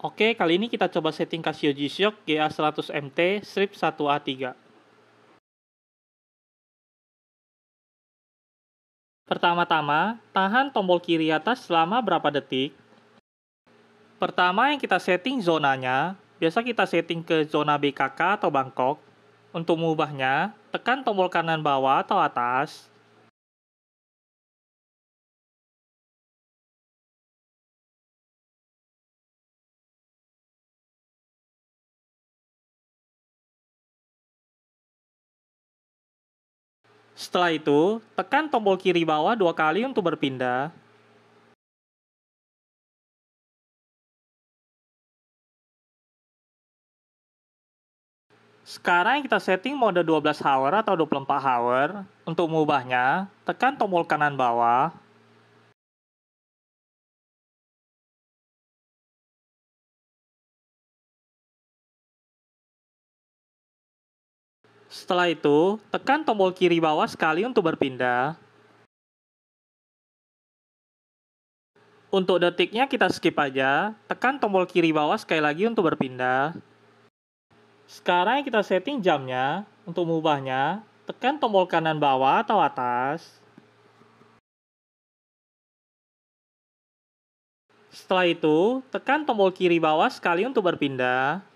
Oke, kali ini kita coba setting Casio G-Shock GA100MT strip 1A3. Pertama-tama, tahan tombol kiri atas selama berapa detik. Pertama yang kita setting zonanya, biasa kita setting ke zona BKK atau Bangkok. Untuk mengubahnya, tekan tombol kanan bawah atau atas, Setelah itu, tekan tombol kiri bawah dua kali untuk berpindah. Sekarang kita setting mode 12 hour atau 24 hour. Untuk mengubahnya, tekan tombol kanan bawah, Setelah itu, tekan tombol kiri bawah sekali untuk berpindah. Untuk detiknya kita skip aja, tekan tombol kiri bawah sekali lagi untuk berpindah. Sekarang kita setting jamnya, untuk mengubahnya, tekan tombol kanan bawah atau atas. Setelah itu, tekan tombol kiri bawah sekali untuk berpindah.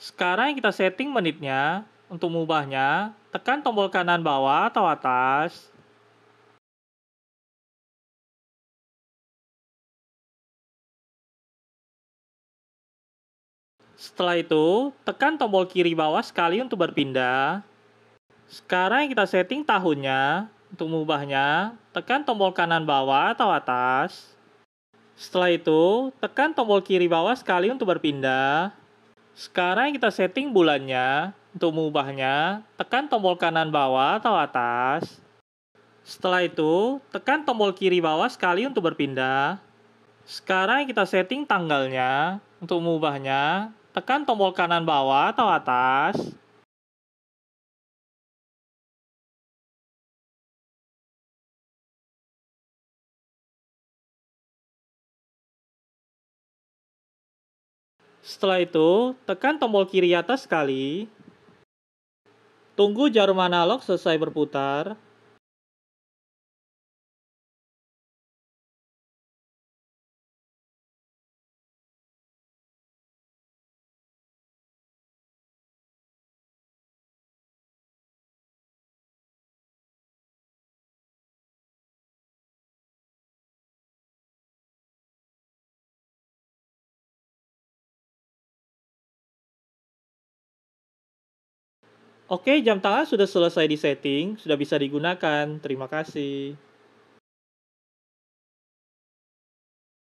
Sekarang kita setting menitnya, untuk mengubahnya, tekan tombol kanan bawah atau atas. Setelah itu, tekan tombol kiri bawah sekali untuk berpindah. Sekarang yang kita setting tahunnya. Untuk mengubahnya, tekan tombol kanan bawah atau atas. Setelah itu, tekan tombol kiri bawah sekali untuk berpindah. Sekarang yang kita setting bulannya. Untuk mengubahnya, tekan tombol kanan bawah atau atas. Setelah itu, tekan tombol kiri bawah sekali untuk berpindah. Sekarang kita setting tanggalnya. Untuk mengubahnya, tekan tombol kanan bawah atau atas. Setelah itu, tekan tombol kiri atas sekali. Tunggu jarum analog selesai berputar Oke, jam tangan sudah selesai di setting, sudah bisa digunakan. Terima kasih.